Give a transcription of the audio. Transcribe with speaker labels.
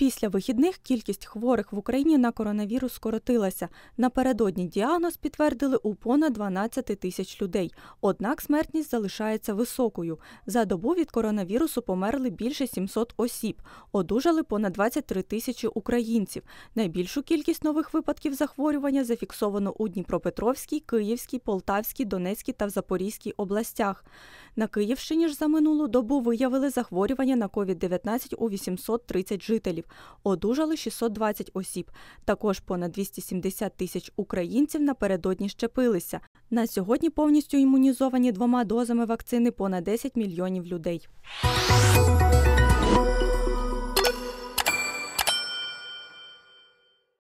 Speaker 1: Після вихідних кількість хворих в Україні на коронавірус скоротилася. Напередодні діагноз підтвердили у понад 12 тисяч людей. Однак смертність залишається високою. За добу від коронавірусу померли більше 700 осіб. Одужали понад 23 тисячі українців. Найбільшу кількість нових випадків захворювання зафіксовано у Дніпропетровській, Київській, Полтавській, Донецькій та в Запорізькій областях. На Київщині ж за минулу добу виявили захворювання на COVID-19 у 830 жителів, одужали 620 осіб. Також понад 270 тисяч українців напередодні щепилися. На сьогодні повністю імунізовані двома дозами вакцини понад 10 мільйонів людей.